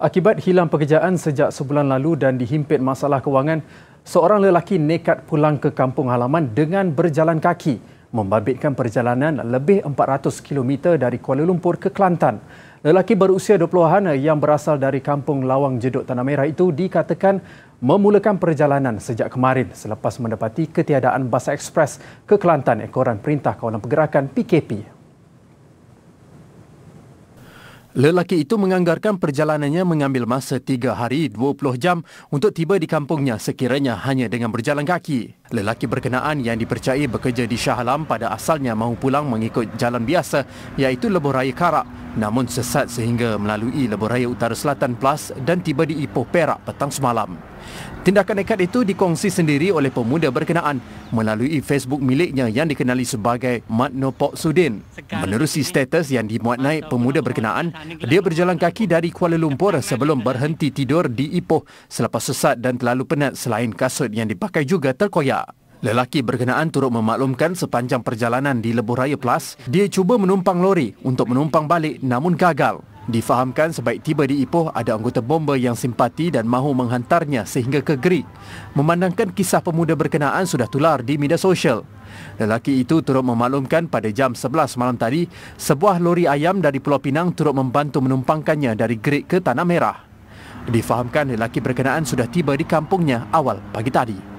Akibat hilang pekerjaan sejak sebulan lalu dan dihimpit masalah kewangan, seorang lelaki nekat pulang ke kampung halaman dengan berjalan kaki, membabitkan perjalanan lebih 400 km dari Kuala Lumpur ke Kelantan. Lelaki berusia 20-an yang berasal dari kampung Lawang Jeduk Tanah Merah itu dikatakan memulakan perjalanan sejak kemarin selepas mendapati ketiadaan bas ekspres ke Kelantan ekoran Perintah Kawalan Pergerakan PKP Lelaki itu menganggarkan perjalanannya mengambil masa 3 hari 20 jam untuk tiba di kampungnya sekiranya hanya dengan berjalan kaki. Lelaki berkenaan yang dipercayai bekerja di Shah Alam pada asalnya mahu pulang mengikut jalan biasa iaitu Lebuh Raya Karak namun sesat sehingga melalui lebuh utara selatan Plus dan tiba di Ipoh Perak petang semalam. Tindakan nekat itu dikongsi sendiri oleh pemuda berkenaan melalui Facebook miliknya yang dikenali sebagai Matno Pok Sudin. Menerusi status yang dimuat naik pemuda berkenaan, dia berjalan kaki dari Kuala Lumpur sebelum berhenti tidur di Ipoh selepas sesat dan terlalu penat selain kasut yang dipakai juga terkoyak. Lelaki berkenaan turut memaklumkan sepanjang perjalanan di Lebuh Raya Plus, dia cuba menumpang lori untuk menumpang balik namun gagal. Difahamkan sebaik tiba di Ipoh ada anggota bomba yang simpati dan mahu menghantarnya sehingga ke Greek. Memandangkan kisah pemuda berkenaan sudah tular di media sosial. Lelaki itu turut memaklumkan pada jam 11 malam tadi, sebuah lori ayam dari Pulau Pinang turut membantu menumpangkannya dari Greek ke Tanah Merah. Difahamkan lelaki berkenaan sudah tiba di kampungnya awal pagi tadi.